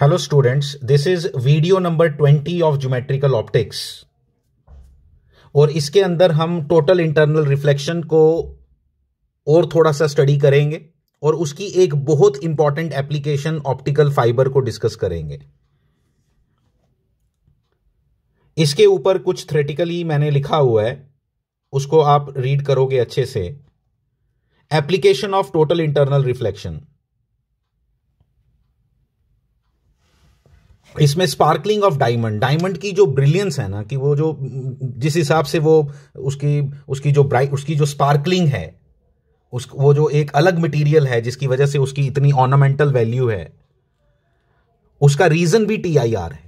hello students this is video number 20 of geometrical optics और इसके अंदर हम टोटल इंटरनल रिफ्लेक्शन को और थोड़ा सा स्टडी करेंगे और उसकी एक बहुत इंपॉर्टेंट एप्लीकेशन ऑप्टिकल फाइबर को डिस्कस करेंगे इसके ऊपर कुछ थ्रेटिकली मैंने लिखा हुआ है उसको आप रीड करोगे अच्छे से application of total internal reflection इसमें स्पार्कलिंग ऑफ डायमंड डायमंड की जो ब्रिलियंस है ना कि वो जो जिस हिसाब से वो उसकी उसकी जो ब्राइट उसकी जो स्पार्कलिंग है उस वो जो एक अलग मटेरियल है जिसकी वजह से उसकी इतनी ऑर्नामेंटल वैल्यू है उसका रीजन भी टी आई आर है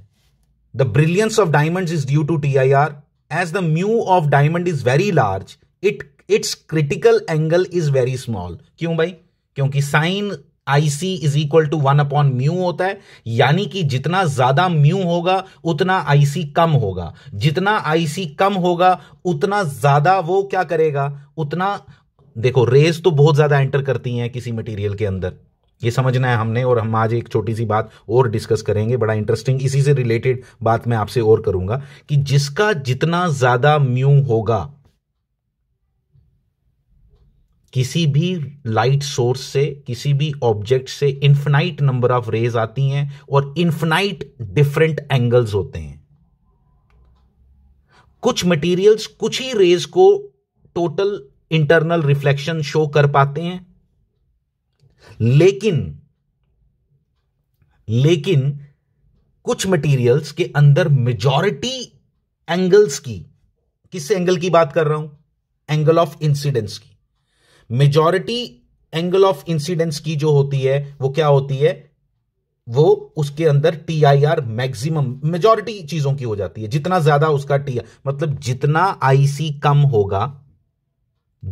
the brilliance of diamond is due to T I R as the mu of diamond is very large it it's critical angle is very small क्यों भाई क्योंकि sine I C is equal to one upon mu होता है यानी कि जितना ज्यादा mu होगा उतना आई सी कम होगा जितना आई सी कम होगा उतना ज्यादा वो क्या करेगा उतना देखो रेस तो बहुत ज्यादा एंटर करती हैं किसी मटेरियल के अंदर ये समझना है हमने और हम आज एक छोटी सी बात और डिस्कस करेंगे बड़ा इंटरेस्टिंग इसी से रिलेटेड बात मैं आपसे और करूंगा कि जिसका जितना ज्यादा म्यू होगा किसी भी लाइट सोर्स से किसी भी ऑब्जेक्ट से इन्फिनाइट नंबर ऑफ रेज आती हैं और इन्फिनाइट डिफरेंट एंगल्स होते हैं कुछ मटेरियल्स कुछ ही रेज को टोटल इंटरनल रिफ्लेक्शन शो कर पाते हैं लेकिन लेकिन कुछ मटेरियल्स के अंदर मेजॉरिटी एंगल्स की किस एंगल की बात कर रहा हूं एंगल ऑफ इंसिडेंस की मेजॉरिटी एंगल ऑफ इंसिडेंस की जो होती है वो क्या होती है वो उसके अंदर T I R maximum majority चीजों की हो जाती है जितना ज्यादा उसका टी मतलब जितना आईसी कम होगा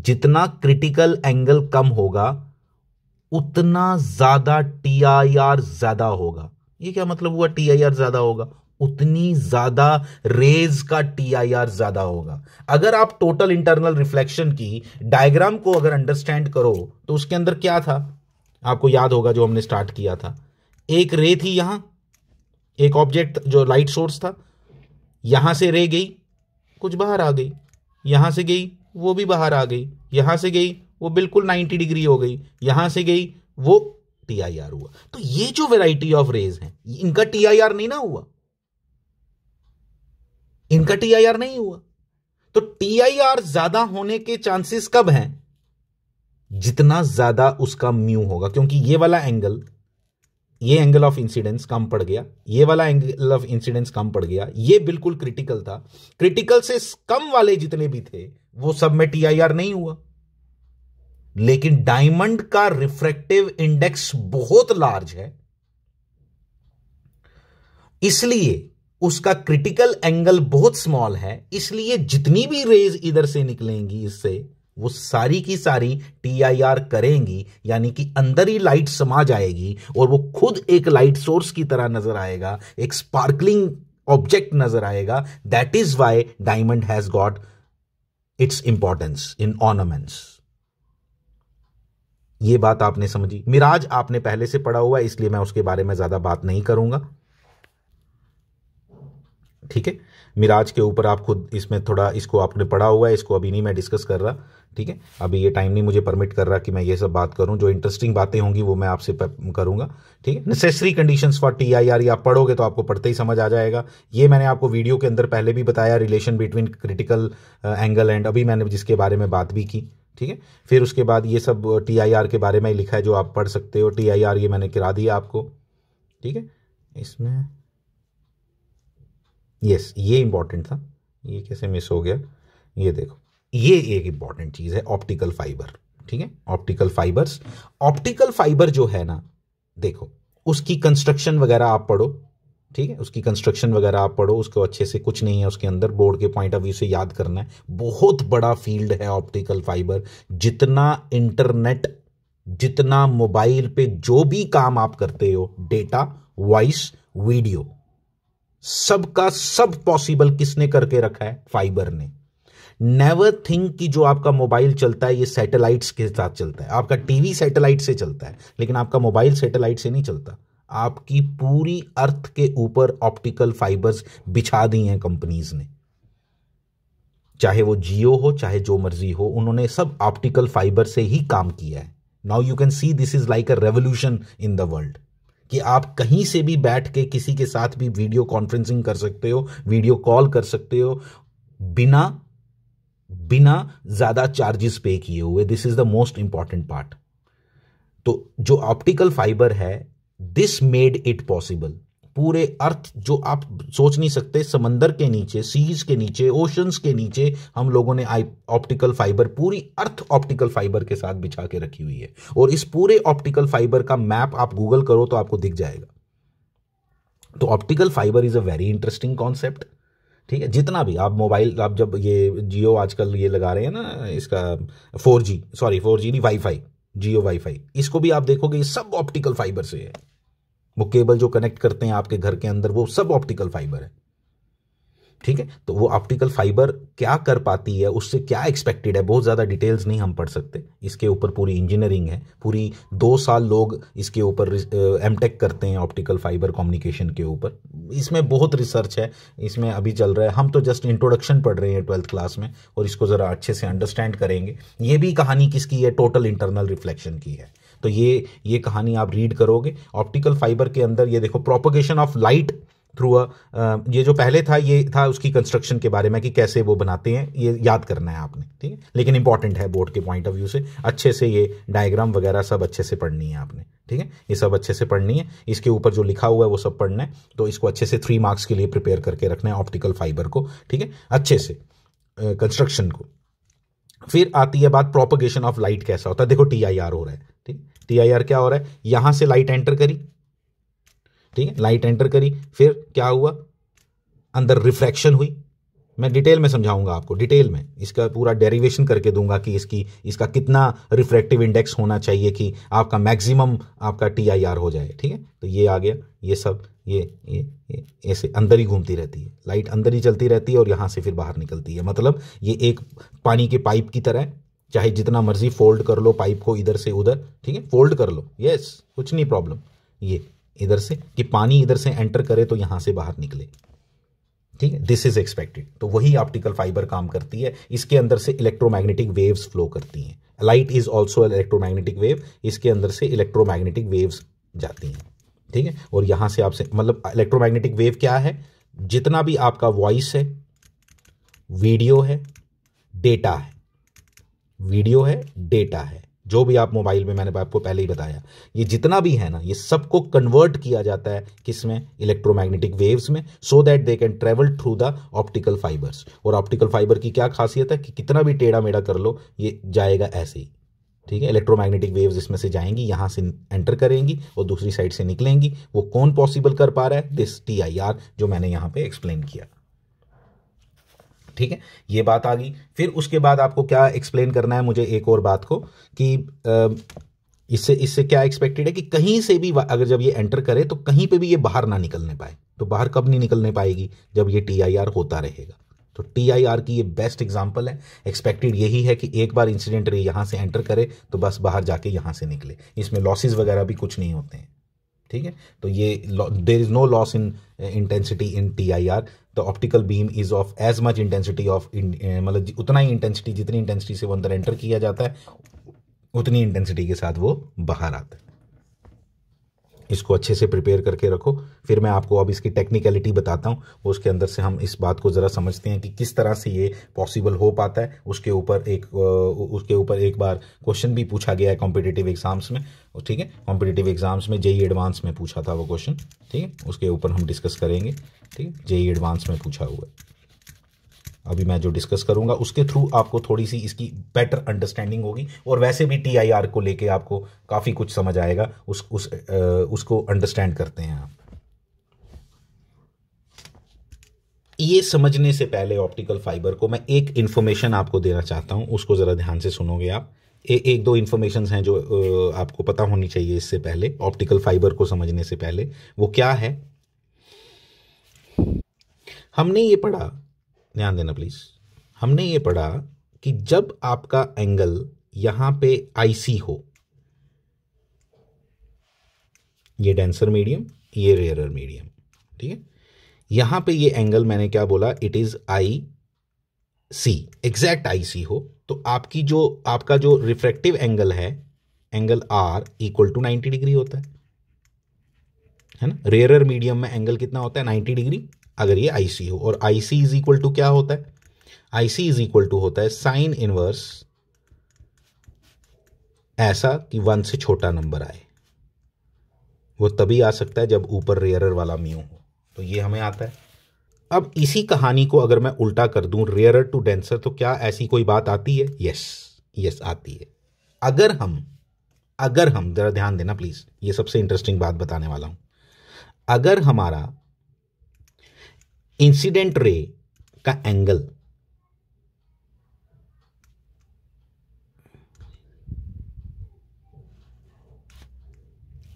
जितना क्रिटिकल एंगल कम होगा उतना ज्यादा टी आई आर ज्यादा होगा ये क्या मतलब हुआ टी आई आर ज्यादा होगा उतनी ज्यादा रेज का आर ज्यादा होगा अगर आप टोटल इंटरनल रिफ्लेक्शन की डायग्राम को अगर अंडरस्टैंड करो तो उसके अंदर क्या था आपको याद होगा जो हमने स्टार्ट किया था एक रे थी यहां एक ऑब्जेक्ट जो लाइट सोर्स था यहां से रे गई कुछ बाहर आ गई यहां से गई वो भी बाहर आ गई यहां से गई वो बिल्कुल 90 डिग्री हो गई यहां से गई वो आर हुआ तो ये जो वेराइटी ऑफ रेज है इनका टीआईआर नहीं ना हुआ इनका टीआईआर नहीं हुआ तो टीआईआर ज्यादा होने के चांसेस कब हैं जितना ज्यादा उसका म्यू होगा क्योंकि ये वाला एंगल ये एंगल ऑफ इंसिडेंस कम पड़ गया ये वाला एंगल ऑफ इंसिडेंस कम पड़ गया ये बिल्कुल क्रिटिकल था क्रिटिकल से कम वाले जितने भी थे वो सब में टीआईआर नहीं हुआ लेकिन डायमंड का रिफ्रेक्टिव इंडेक्स बहुत लार्ज है इसलिए उसका क्रिटिकल एंगल बहुत स्मॉल है इसलिए जितनी भी रेज इधर से निकलेंगी इससे वो सारी की सारी टी आई आर करेंगी यानी कि अंदर ही लाइट समा जाएगी और वो खुद एक लाइट सोर्स की तरह नजर आएगा एक स्पार्कलिंग ऑब्जेक्ट नजर आएगा that is why diamond has got its importance in ornaments ये बात आपने समझी मिराज आपने पहले से पढ़ा हुआ इसलिए मैं उसके बारे में ज्यादा बात नहीं करूंगा ठीक है मिराज के ऊपर आप खुद इसमें थोड़ा इसको आपने पढ़ा हुआ है इसको अभी नहीं मैं डिस्कस कर रहा ठीक है अभी ये टाइम नहीं मुझे परमिट कर रहा कि मैं ये सब बात करूं जो इंटरेस्टिंग बातें होंगी वो मैं आपसे करूंगा ठीक है necessary conditions for T I R आप पढ़ोगे तो आपको पढ़ते ही समझ आ जाएगा ये मैंने आपको वीडियो के अंदर पहले भी बताया relation between critical angle and अभी मैंने जिसके बारे में बात भी की ठीक है फिर उसके बाद ये सब टी आई आर के बारे में लिखा है जो आप पढ़ सकते हो टी आई आर ये मैंने करा दिया आपको ठीक है इसमें यस ये इंपॉर्टेंट था ये कैसे मिस हो गया ये देखो ये एक इंपॉर्टेंट चीज़ है ऑप्टिकल फाइबर ठीक है ऑप्टिकल फाइबर्स ऑप्टिकल फाइबर जो है ना देखो उसकी कंस्ट्रक्शन वगैरह आप पढ़ो ठीक है उसकी कंस्ट्रक्शन वगैरह आप पढ़ो उसको अच्छे से कुछ नहीं है उसके अंदर बोर्ड के पॉइंट ऑफ व्यू से याद करना है बहुत बड़ा फील्ड है ऑप्टिकल फाइबर जितना इंटरनेट जितना मोबाइल पे जो भी काम आप करते हो डेटा वॉइस वीडियो सब का सब पॉसिबल किसने करके रखा है फाइबर ने नेवर थिंक कि जो आपका मोबाइल चलता है ये सैटेलाइट्स के साथ चलता है आपका टीवी सैटेलाइट से चलता है लेकिन आपका मोबाइल सैटेलाइट से नहीं चलता आपकी पूरी अर्थ के ऊपर ऑप्टिकल फाइबर्स बिछा दी हैं कंपनीज ने चाहे वो जियो हो चाहे जो मर्जी हो उन्होंने सब ऑप्टिकल फाइबर से ही काम किया है now you can see this is like a revolution in the world कि आप कहीं से भी बैठ के किसी के साथ भी वीडियो कॉन्फ्रेंसिंग कर सकते हो वीडियो कॉल कर सकते हो बिना बिना ज्यादा चार्जेस पे किए हुए this is the most important part तो जो ऑप्टिकल फाइबर है दिस मेड इट पॉसिबल पूरे अर्थ जो आप सोच नहीं सकते समंदर के नीचे सीज के नीचे ओशंस के नीचे हम लोगों ने आई ऑप्टिकल फाइबर पूरी अर्थ ऑप्टिकल फाइबर के साथ बिछा के रखी हुई है और इस पूरे ऑप्टिकल फाइबर का मैप आप गूगल करो तो आपको दिख जाएगा तो optical fibre is a very interesting concept ठीक है जितना भी आप मोबाइल आप जब ये जियो आजकल ये लगा रहे हैं ना इसका four G sorry four G नहीं वाईफाई जियो वाईफाई इसको भी आप देखोगे ये सब ऑप्टिकल फाइबर से है वो केबल जो कनेक्ट करते हैं आपके घर के अंदर वो सब ऑप्टिकल फाइबर है ठीक है तो वो ऑप्टिकल फाइबर क्या कर पाती है उससे क्या एक्सपेक्टेड है बहुत ज़्यादा डिटेल्स नहीं हम पढ़ सकते इसके ऊपर पूरी इंजीनियरिंग है पूरी दो साल लोग इसके ऊपर एम टेक करते हैं ऑप्टिकल फाइबर कम्युनिकेशन के ऊपर इसमें बहुत रिसर्च है इसमें अभी चल रहा है हम तो जस्ट इंट्रोडक्शन पढ़ रहे हैं ट्वेल्थ क्लास में और इसको ज़रा अच्छे से अंडरस्टैंड करेंगे ये भी कहानी किसकी है टोटल इंटरनल रिफ्लेक्शन की है तो ये ये कहानी आप रीड करोगे ऑप्टिकल फाइबर के अंदर ये देखो propagation of light through a ये जो पहले था ये था उसकी कंस्ट्रक्शन के बारे में कि कैसे वो बनाते हैं ये याद करना है आपने ठीक है लेकिन इंपॉर्टेंट है बोर्ड के पॉइंट ऑफ व्यू से अच्छे से ये डायग्राम वगैरह सब अच्छे से पढ़नी है आपने ठीक है ये सब अच्छे से पढ़नी है इसके ऊपर जो लिखा हुआ है वो सब पढ़ना है तो इसको अच्छे से थ्री मार्क्स के लिए प्रिपेयर करके रखना है ऑप्टिकल फाइबर को ठीक है अच्छे से कंस्ट्रक्शन को फिर आती है बात प्रोपोगेशन ऑफ लाइट कैसा होता है देखो टी आई आर हो रहा है टी आई आर क्या हो रहा है यहां से लाइट एंटर करी ठीक है लाइट एंटर करी फिर क्या हुआ अंदर रिफ्रैक्शन हुई मैं डिटेल में समझाऊंगा आपको डिटेल में इसका पूरा डेरिवेशन करके दूंगा कि इसकी इसका कितना रिफ्रैक्टिव इंडेक्स होना चाहिए कि आपका मैक्सिमम आपका टी आई आर हो जाए ठीक है तो ये आ गया ये सब ये ये ये ऐसे अंदर ही घूमती रहती है लाइट अंदर ही चलती रहती है और यहाँ से फिर बाहर निकलती है मतलब ये एक पानी के पाइप की तरह चाहे जितना मर्जी फोल्ड कर लो पाइप को इधर से उधर ठीक है फोल्ड कर लो यस कुछ नहीं प्रॉब्लम ये इधर से कि पानी इधर से एंटर करे तो यहां से बाहर निकले ठीक है दिस इज एक्सपेक्टेड तो वही ऑप्टिकल फाइबर काम करती है इसके अंदर से इलेक्ट्रोमैग्नेटिक वेव्स फ्लो करती हैं light is also electromagnetic wave इसके अंदर से इलेक्ट्रोमैग्नेटिक वेव्स जाती हैं ठीक है और यहाँ से आपसे मतलब इलेक्ट्रोमैग्नेटिक वेव क्या है जितना भी आपका वॉइस है वीडियो है डेटा है वीडियो है डेटा है जो भी आप मोबाइल में मैंने आपको पहले ही बताया ये जितना भी है ना ये सबको कन्वर्ट किया जाता है किसमें इलेक्ट्रोमैग्नेटिक वेव्स में so that they can travel through the optical fibers और ऑप्टिकल फाइबर की क्या खासियत है कि कितना भी टेढ़ा मेढ़ा कर लो ये जाएगा ऐसे ही ठीक है इलेक्ट्रोमैग्नेटिक वेव्स इसमें से जाएंगी यहाँ से एंटर करेंगी और दूसरी साइड से निकलेंगी वो कौन पॉसिबल कर पा रहा है दिस टी आई आर जो मैंने यहाँ पर एक्सप्लेन किया ठीक है ये बात आ गई फिर उसके बाद आपको क्या एक्सप्लेन करना है मुझे एक और बात को कि इससे इससे क्या एक्सपेक्टेड है कि कहीं से भी अगर जब ये एंटर करे तो कहीं पे भी ये बाहर ना निकलने पाए तो बाहर कब नहीं निकलने पाएगी जब ये टी होता रहेगा तो टी की ये बेस्ट एग्जाम्पल है एक्सपेक्टेड यही है कि एक बार इंसिडेंट यहां से एंटर करे तो बस बाहर जाके यहां से निकले इसमें लॉसेज वगैरह भी कुछ नहीं होते हैं ठीक है तो ये there is no loss in intensity in T I R the optical beam is of as much intensity of मतलब उतना ही इंटेंसिटी जितनी इंटेंसिटी से वो अंदर एंटर किया जाता है उतनी इंटेंसिटी के साथ वो बाहर आता है इसको अच्छे से प्रिपेयर करके रखो फिर मैं आपको अब इसकी टेक्निकलिटी बताता हूँ उसके अंदर से हम इस बात को ज़रा समझते हैं कि किस तरह से ये पॉसिबल हो पाता है उसके ऊपर एक उसके ऊपर एक बार क्वेश्चन भी पूछा गया है कॉम्पिटेटिव एग्जाम्स में ठीक है कॉम्पिटेटिव एग्जाम्स में जेई एडवांस e में पूछा था वो क्वेश्चन ठीक है उसके ऊपर हम डिस्कस करेंगे ठीक है जेई एडवांस e में पूछा हुआ है अभी मैं जो डिस्कस करूंगा उसके थ्रू आपको थोड़ी सी इसकी बेटर अंडरस्टैंडिंग होगी और वैसे भी टीआईआर को लेके आपको काफ़ी कुछ समझ आएगा उस उस आ, उसको अंडरस्टैंड करते हैं आप ये समझने से पहले ऑप्टिकल फाइबर को मैं एक इन्फॉर्मेशन आपको देना चाहता हूँ उसको ज़रा ध्यान से सुनोगे आप ए, एक दो इन्फॉर्मेशन हैं जो आपको पता होनी चाहिए इससे पहले ऑप्टिकल फाइबर को समझने से पहले वो क्या है हमने ये पढ़ा ध्यान देना प्लीज़ हमने ये पढ़ा कि जब आपका एंगल यहां पे आईसी हो ये डेंसर मीडियम ये रेयरर मीडियम ठीक है यहां पे ये एंगल मैंने क्या बोला it is I C exact I C हो तो आपकी जो आपका जो रिफ्रेक्टिव एंगल है angle R equal to 90 degree होता है है ना रेयरर मीडियम में एंगल कितना होता है 90 डिग्री अगर ये आई सी हो और I C is equal to क्या होता है I C is equal to होता है साइन इनवर्स ऐसा कि वन से छोटा नंबर आए वो तभी आ सकता है जब ऊपर रेयरर वाला म्यू हो तो ये हमें आता है अब इसी कहानी को अगर मैं उल्टा कर दूं रेयरर टू डेंसर तो क्या ऐसी कोई बात आती है यस यस आती है अगर हम अगर हम ज़रा ध्यान देना प्लीज़ ये सबसे इंटरेस्टिंग बात बताने वाला हूं अगर हमारा इंसिडेंट रे का एंगल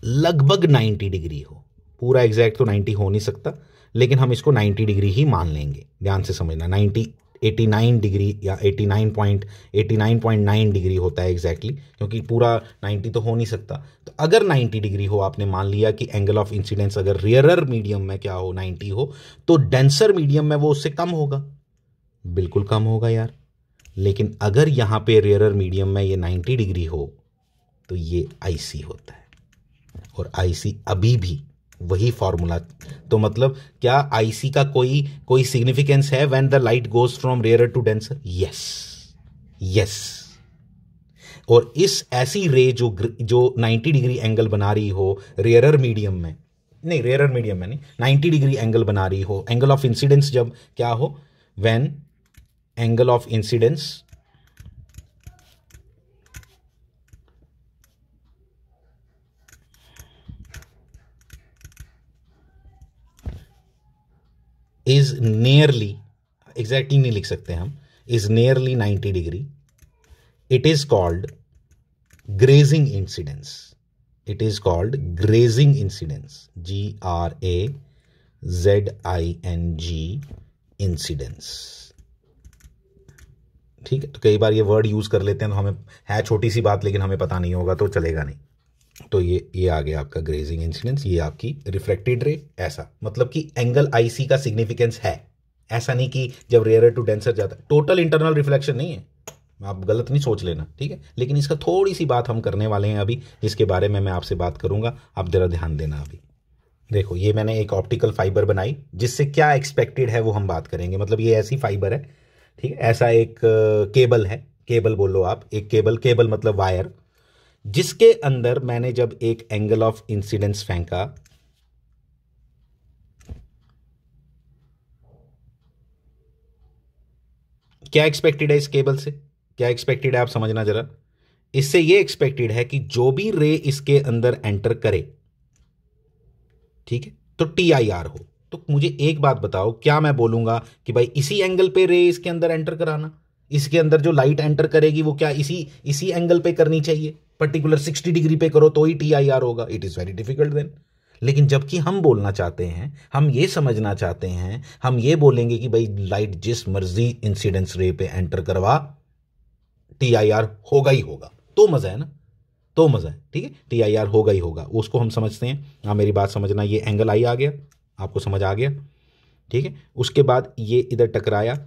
लगभग 90 डिग्री हो पूरा एग्जैक्ट तो 90 हो नहीं सकता लेकिन हम इसको 90 डिग्री ही मान लेंगे ध्यान से समझना 89 डिग्री या 89.89.9 डिग्री होता है एग्जैक्टली exactly, क्योंकि पूरा 90 तो हो नहीं सकता तो अगर 90 डिग्री हो आपने मान लिया कि एंगल ऑफ इंसिडेंस अगर रेयरर मीडियम में क्या हो 90 हो तो डेंसर मीडियम में वो उससे कम होगा बिल्कुल कम होगा यार लेकिन अगर यहां पे रेयर मीडियम में ये 90 डिग्री हो तो ये आईसी होता है और आईसी अभी भी वही फार्मूला तो मतलब क्या आईसी का कोई कोई सिग्निफिकेंस है when the light goes from rare to denser yes yes और इस ऐसी रे जो जो 90 डिग्री एंगल बना रही हो रेयरर मीडियम में नहीं रेयरर मीडियम में नहीं 90 डिग्री एंगल बना रही हो एंगल ऑफ इंसिडेंस जब क्या हो when angle of incidence is nearly exactly नहीं लिख सकते हम is nearly 90 degree it is called grazing incidence it is called grazing incidence G R A Z I N G incidence ठीक है तो कई बार ये वर्ड यूज कर लेते हैं तो हमें है छोटी सी बात लेकिन हमें पता नहीं होगा तो चलेगा नहीं तो ये ये आ गया आपका ग्रेजिंग इंसिडेंस ये आपकी रिफ्लेक्टेड रे ऐसा मतलब कि एंगल आईसी का सिग्निफिकेंस है ऐसा नहीं कि जब रेयर टू डेंसर जाता है टोटल इंटरनल रिफ्लेक्शन नहीं है आप गलत नहीं सोच लेना ठीक है लेकिन इसका थोड़ी सी बात हम करने वाले हैं अभी जिसके बारे में मैं आपसे बात करूंगा आप ज़रा ध्यान देना अभी देखो ये मैंने एक ऑप्टिकल फाइबर बनाई जिससे क्या एक्सपेक्टेड है वो हम बात करेंगे मतलब ये ऐसी फाइबर है ठीक है ऐसा एक केबल है केबल बोलो आप एक केबल केबल मतलब वायर जिसके अंदर मैंने जब एक एंगल ऑफ इंसिडेंस फेंका क्या एक्सपेक्टेड है इस केबल से क्या एक्सपेक्टेड है आप समझना जरा इससे यह एक्सपेक्टेड है कि जो भी रे इसके अंदर एंटर करे ठीक है तो टी आई आर हो तो मुझे एक बात बताओ क्या मैं बोलूंगा कि भाई इसी एंगल पे रे इसके अंदर एंटर कराना इसके अंदर जो लाइट एंटर करेगी वो क्या इसी इसी एंगल पे करनी चाहिए पर्टिकुलर 60 डिग्री पे करो तो ही टी आई आर होगा it is very difficult then लेकिन जबकि हम बोलना चाहते हैं हम ये समझना चाहते हैं हम ये बोलेंगे कि भाई लाइट जिस मर्जी इंसिडेंस रे पे एंटर करवा टी आई आर होगा ही होगा तो मज़ा है ना तो मज़ा है ठीक है टी आई आर होगा ही होगा उसको हम समझते हैं हाँ मेरी बात समझना ये एंगल आई आ गया आपको समझ आ गया ठीक है उसके बाद ये इधर टकराया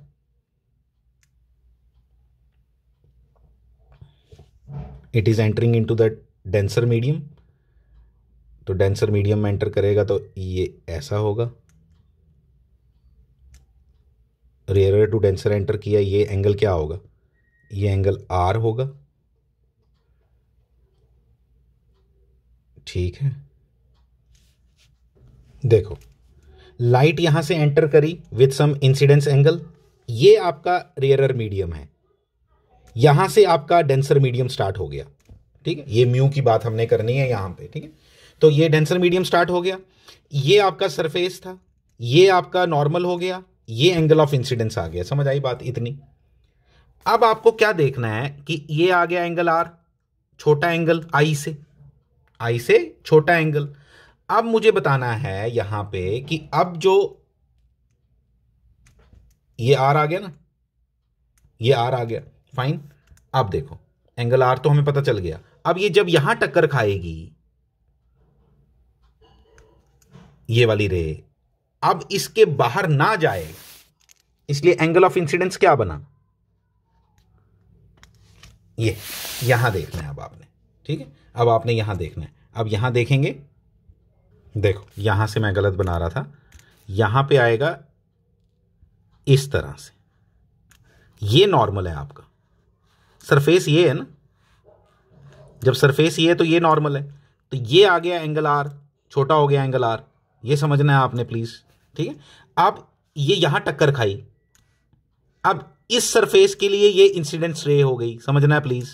it is entering into the denser medium तो डेंसर मीडियम में एंटर करेगा तो ये ऐसा होगा रेयर टू डेंसर एंटर किया ये एंगल क्या होगा ये एंगल आर होगा ठीक है देखो लाइट यहां से एंटर करी विथ सम इंसिडेंस एंगल ये आपका रेयर मीडियम है यहां से आपका डेंसर मीडियम स्टार्ट हो गया ठीक है ये म्यू की बात हमने करनी है यहां पे ठीक है तो ये डेंसर मीडियम स्टार्ट हो गया ये आपका सरफेस था ये आपका नॉर्मल हो गया ये एंगल ऑफ इंसिडेंस आ गया समझ आई बात इतनी अब आपको क्या देखना है कि ये आ गया एंगल आर छोटा एंगल आई से आई से छोटा एंगल अब मुझे बताना है यहां पे कि अब जो ये आर आ गया ना ये आर आ गया फाइन अब देखो एंगल आर तो हमें पता चल गया अब ये जब यहां टक्कर खाएगी ये वाली रे अब इसके बाहर ना जाए इसलिए एंगल ऑफ इंसिडेंस क्या बना ये यहां देखना है अब आपने ठीक है अब आपने यहां देखना है अब यहां देखेंगे देखो यहां से मैं गलत बना रहा था यहां पे आएगा इस तरह से ये नॉर्मल है आपका सरफेस ये है ना जब सरफेस ये है तो ये नॉर्मल है तो ये आ गया एंगल आर छोटा हो गया एंगल आर ये समझना है आपने प्लीज़ ठीक है आप ये यहां टक्कर खाई अब इस सरफेस के लिए ये इंसिडेंट रे हो गई समझना है प्लीज़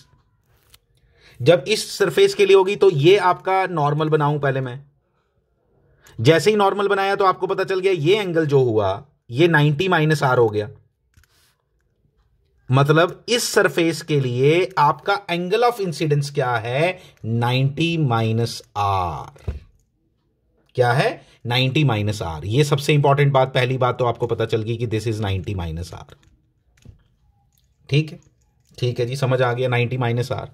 जब इस सरफेस के लिए होगी तो ये आपका नॉर्मल बनाऊं पहले मैं जैसे ही नॉर्मल बनाया तो आपको पता चल गया ये एंगल जो हुआ ये 90 माइनस आर हो गया मतलब इस सरफेस के लिए आपका एंगल ऑफ इंसिडेंस क्या है 90 माइनस आर क्या है 90 माइनस आर ये सबसे इंपॉर्टेंट बात पहली बात तो आपको पता चल गई कि दिस इज 90 माइनस आर ठीक है ठीक है जी समझ आ गया 90 माइनस आर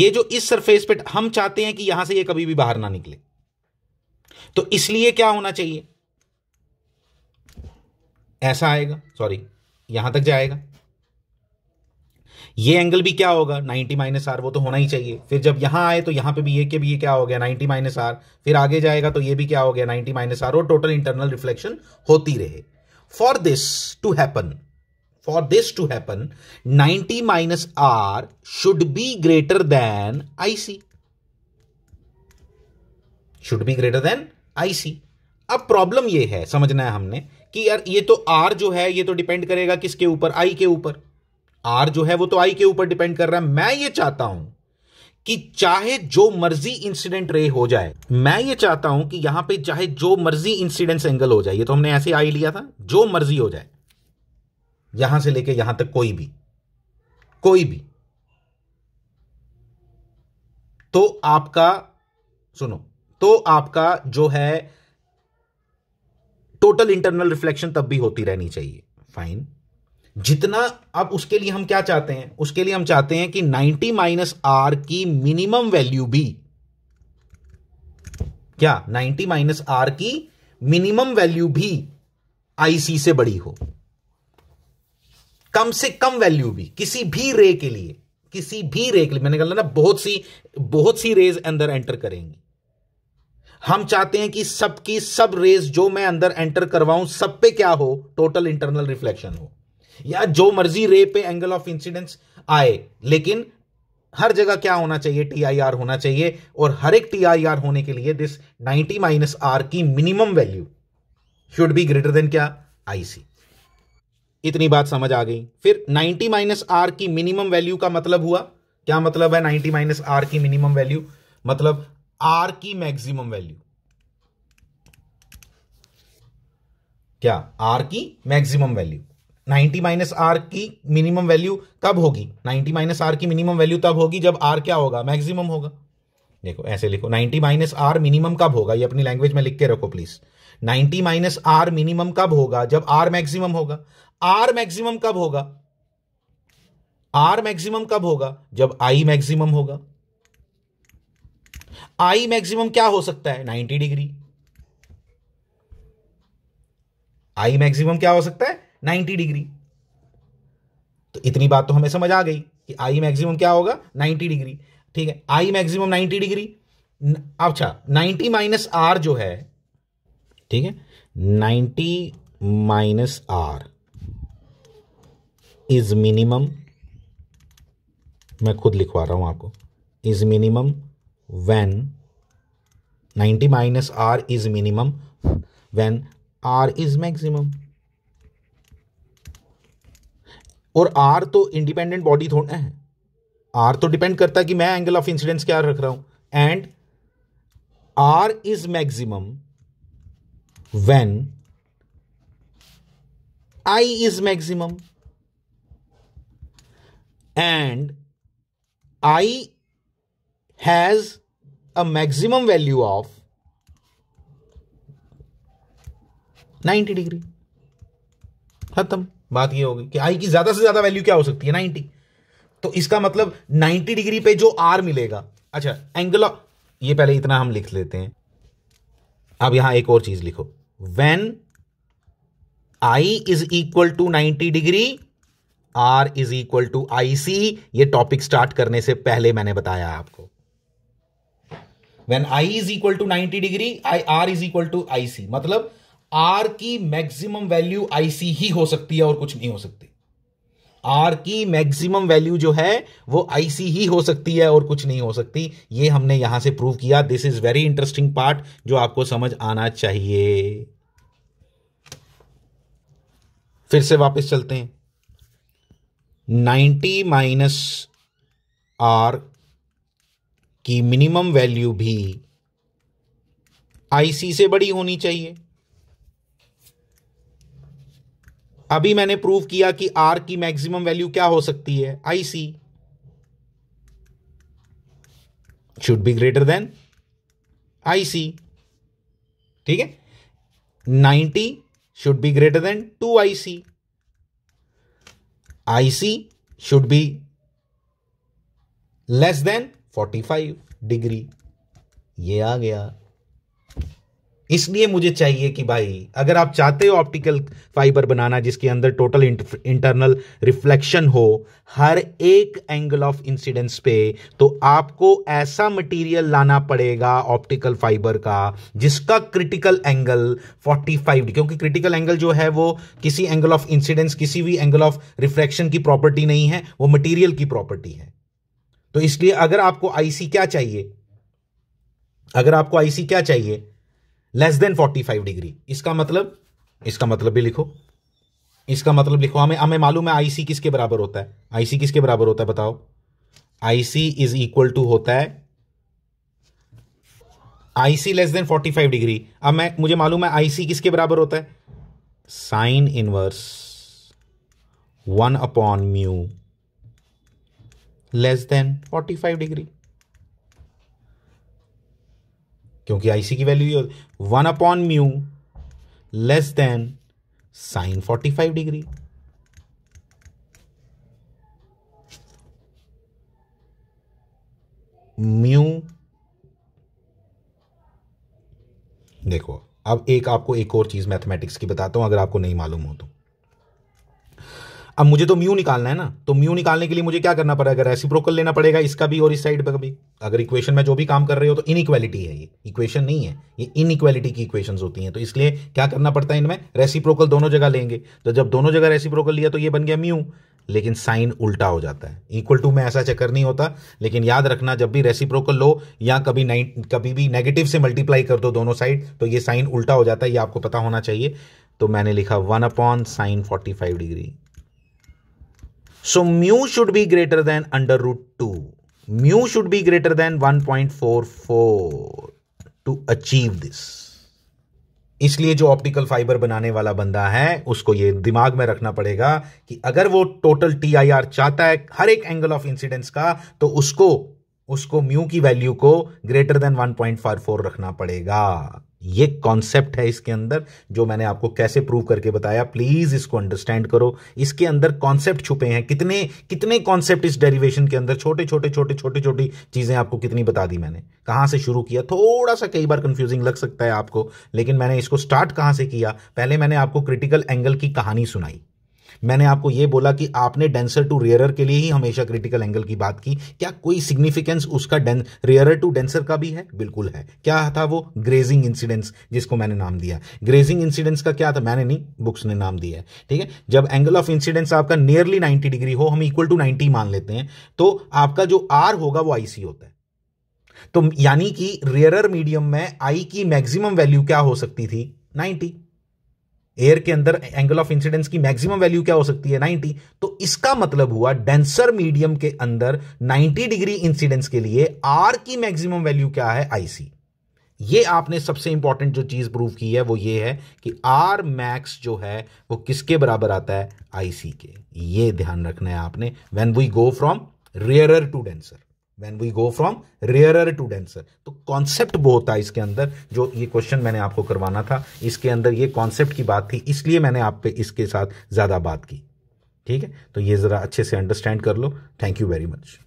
ये जो इस सरफेस पे हम चाहते हैं कि यहां से ये कभी भी बाहर ना निकले तो इसलिए क्या होना चाहिए ऐसा आएगा सॉरी यहां तक जाएगा ये एंगल भी क्या होगा 90 माइनस आर वो तो होना ही चाहिए फिर जब यहां आए तो यहां पे भी ये के भी ये क्या हो गया 90 माइनस आर फिर आगे जाएगा तो ये भी क्या हो गया 90 माइनस आर और टोटल इंटरनल रिफ्लेक्शन होती रहे for this to happen for this to happen 90 minus r should be greater than ic should be greater than ic अब प्रॉब्लम ये है समझना है हमने कि यार ये तो आर जो है ये तो डिपेंड करेगा किसके ऊपर आई के ऊपर आर जो है वो तो आई के ऊपर डिपेंड कर रहा है मैं ये चाहता हूं कि चाहे जो मर्जी इंसिडेंट रे हो जाए मैं ये चाहता हूं कि यहां पे चाहे जो मर्जी इंसिडेंट एंगल हो जाए ये तो हमने ऐसे आई लिया था जो मर्जी हो जाए यहां से लेके यहां तक कोई भी कोई भी तो आपका सुनो तो आपका जो है टोटल इंटरनल रिफ्लेक्शन तब भी होती रहनी चाहिए फाइन जितना अब उसके लिए हम क्या चाहते हैं उसके लिए हम चाहते हैं कि 90 माइनस आर की मिनिमम वैल्यू भी क्या 90 माइनस आर की मिनिमम वैल्यू भी आईसी से बड़ी हो कम से कम वैल्यू भी किसी भी रे के लिए किसी भी रे के लिए मैंने कहा ना बहुत सी बहुत सी रेज अंदर एंटर करेंगी हम चाहते हैं कि सबकी सब रेज जो मैं अंदर एंटर करवाऊं सब पे क्या हो टोटल इंटरनल रिफ्लेक्शन हो या जो मर्जी रे पे एंगल ऑफ इंसिडेंस आए लेकिन हर जगह क्या होना चाहिए टी आई आर होना चाहिए और हर एक टी आई आर होने के लिए दिस 90 माइनस आर की minimum value should be greater than क्या आईसी इतनी बात समझ आ गई फिर 90 माइनस आर की मिनिमम वैल्यू का मतलब हुआ क्या मतलब है 90 माइनस आर की मिनिमम वैल्यू मतलब आर की मैक्सिमम वैल्यू क्या आर की मैक्सिमम वैल्यू 90 माइनस आर की मिनिमम वैल्यू कब होगी 90 माइनस आर की मिनिमम वैल्यू तब होगी जब आर क्या होगा मैक्सिमम होगा देखो ऐसे लिखो 90 माइनस आर मिनिमम कब होगा ये अपनी लैंग्वेज में लिख के रखो प्लीज 90 माइनस आर मिनिमम कब होगा जब आर मैक्सिमम होगा आर मैक्सिमम कब होगा आर मैक्सिमम कब होगा जब आई मैक्सिमम होगा आई मैक्सिमम क्या हो सकता है नाइन्टी डिग्री आई मैक्सिमम क्या हो सकता है 90 डिग्री तो इतनी बात तो हमें समझ आ गई कि आई मैक्सिमम क्या होगा 90 डिग्री ठीक है आई मैक्सिमम 90 डिग्री अच्छा 90 माइनस आर जो है ठीक है 90 माइनस आर इज मिनिमम मैं खुद लिखवा रहा हूं आपको is minimum when 90 minus R is minimum when R is maximum और आर तो इंडिपेंडेंट बॉडी थोड़ा है आर तो डिपेंड करता है कि मैं एंगल ऑफ इंसिडेंस क्या रख रहा हूं and R is maximum when I is maximum and I has a maximum value of 90 degree खत्म बात ये होगी कि आई की ज्यादा से ज्यादा वैल्यू क्या हो सकती है नाइनटी तो इसका मतलब नाइनटी डिग्री पे जो आर मिलेगा अच्छा एंगल ऑफ ये पहले इतना हम लिख लेते हैं अब यहां एक और चीज लिखो when I is equal to ninety degree R is equal to I C ये टॉपिक स्टार्ट करने से पहले मैंने बताया आपको when I is equal to ninety degree I R is equal to I C मतलब आर की मैक्सिमम वैल्यू आईसी ही हो सकती है और कुछ नहीं हो सकती आर की मैक्सिमम वैल्यू जो है वो आईसी ही हो सकती है और कुछ नहीं हो सकती ये हमने यहां से प्रूव किया this is very interesting part जो आपको समझ आना चाहिए फिर से वापस चलते हैं 90 माइनस आर की मिनिमम वैल्यू भी आईसी से बड़ी होनी चाहिए अभी मैंने प्रूव किया कि आर की मैक्सिमम वैल्यू क्या हो सकती है I C should be greater than I C ठीक है ninety two I C I C should be less than forty five degree ये आ गया इसलिए मुझे चाहिए कि भाई अगर आप चाहते हो ऑप्टिकल फाइबर बनाना जिसके अंदर टोटल इंटरनल रिफ्लेक्शन हो हर एक एंगल ऑफ इंसिडेंस पे तो आपको ऐसा मटेरियल लाना पड़ेगा ऑप्टिकल फाइबर का जिसका क्रिटिकल एंगल 45 क्योंकि क्रिटिकल एंगल जो है वो किसी एंगल ऑफ इंसिडेंस किसी भी एंगल ऑफ रिफ्लेक्शन की प्रॉपर्टी नहीं है वो मटीरियल की प्रॉपर्टी है तो इसलिए अगर आपको आईसी क्या चाहिए अगर आपको आईसी क्या चाहिए लेस देन 45 डिग्री इसका मतलब इसका मतलब भी लिखो इसका मतलब लिखो हमें हमें मालूम है आईसी किसके बराबर होता है आईसी किसके बराबर होता है बताओ आईसी इज इक्वल टू होता है आईसी लेस देन 45 डिग्री अब मैं मुझे मालूम है आईसी किसके बराबर होता है sine inverse one upon mu less than 45 degree क्योंकि आई की value one upon mu less than sine forty five degree mu देखो अब एक आपको एक और चीज़ मैथमेटिक्स की बताता हूं अगर आपको नहीं मालूम हो तो अब मुझे तो म्यू निकालना है ना तो म्यू निकालने के लिए मुझे क्या करना पड़ेगा रेसिप्रोकल लेना पड़ेगा इसका भी और इस साइड का भी अगर इक्वेशन में जो भी काम कर रहे हो तो इनइक्वालिटी है ये इक्वेशन नहीं है ये इनइक्वालिटी की इक्वेशंस होती हैं तो इसलिए क्या करना पड़ता है इनमें रेसिप्रोकल दोनों जगह लेंगे तो जब दोनों जगह रेसिप्रोकल लिया तो ये बन गया म्यू लेकिन साइन उल्टा हो जाता है इक्वल टू में ऐसा चक्कर नहीं होता लेकिन याद रखना जब भी रेसिप्रोकल लो या कभी कभी भी नेगेटिव से मल्टीप्लाई कर दो दोनों साइड तो ये साइन उल्टा हो जाता है ये आपको पता होना चाहिए तो मैंने लिखा one upon sine forty five degree so mu should be greater than under root two mu should be greater than 1.44 to achieve this इसलिए जो ऑप्टिकल फाइबर बनाने वाला बंदा है उसको ये दिमाग में रखना पड़ेगा कि अगर वो टोटल आर चाहता है हर एक एंगल ऑफ इंसिडेंस का तो उसको उसको म्यू की वैल्यू को ग्रेटर देन 1.44 रखना पड़ेगा ये कॉन्सेप्ट है इसके अंदर जो मैंने आपको कैसे प्रूव करके बताया प्लीज इसको अंडरस्टैंड करो इसके अंदर कॉन्सेप्ट छुपे हैं कितने कितने कॉन्सेप्ट इस डेरिवेशन के अंदर छोटे छोटे छोटे छोटे छोटी चीजें आपको कितनी बता दी मैंने कहां से शुरू किया थोड़ा सा कई बार कंफ्यूजिंग लग सकता है आपको लेकिन मैंने इसको स्टार्ट कहां से किया पहले मैंने आपको क्रिटिकल एंगल की कहानी सुनाई मैंने आपको यह बोला कि आपने डेंसर टू रेयर के लिए ही हमेशा क्रिटिकल एंगल की बात की क्या कोई सिग्निफिकेंस उसका रेयर टू डेंसर का भी है बिल्कुल है क्या था वो ग्रेजिंग इंसिडेंस जिसको मैंने नाम दिया ग्रेजिंग इंसिडेंस का क्या था मैंने नहीं बुक्स ने नाम दिया है ठीक है जब एंगल ऑफ इंसिडेंस आपका नियरली नाइनटी डिग्री हो हम इक्वल टू नाइनटी मान लेते हैं तो आपका जो आर होगा वो आईसी होता है तो यानी कि रेयर मीडियम में आई की मैक्सिमम वैल्यू क्या हो सकती थी एयर के अंदर एंगल ऑफ इंसिडेंस की मैक्सिमम वैल्यू क्या हो सकती है 90 तो इसका मतलब हुआ डेंसर मीडियम के अंदर 90 डिग्री इंसिडेंस के लिए आर की मैक्सिमम वैल्यू क्या है आईसी ये आपने सबसे इंपॉर्टेंट जो चीज प्रूव की है वो ये है कि आर मैक्स जो है वो किसके बराबर आता है आईसी के ये ध्यान रखना है आपने when we go from rarer to denser when we go from rarer to denser तो कॉन्सेप्ट बहुत था इसके अंदर जो ये क्वेश्चन मैंने आपको करवाना था इसके अंदर ये कॉन्सेप्ट की बात थी इसलिए मैंने आप पे इसके साथ ज़्यादा बात की ठीक है तो ये ज़रा अच्छे से अंडरस्टैंड कर लो थैंक यू वेरी मच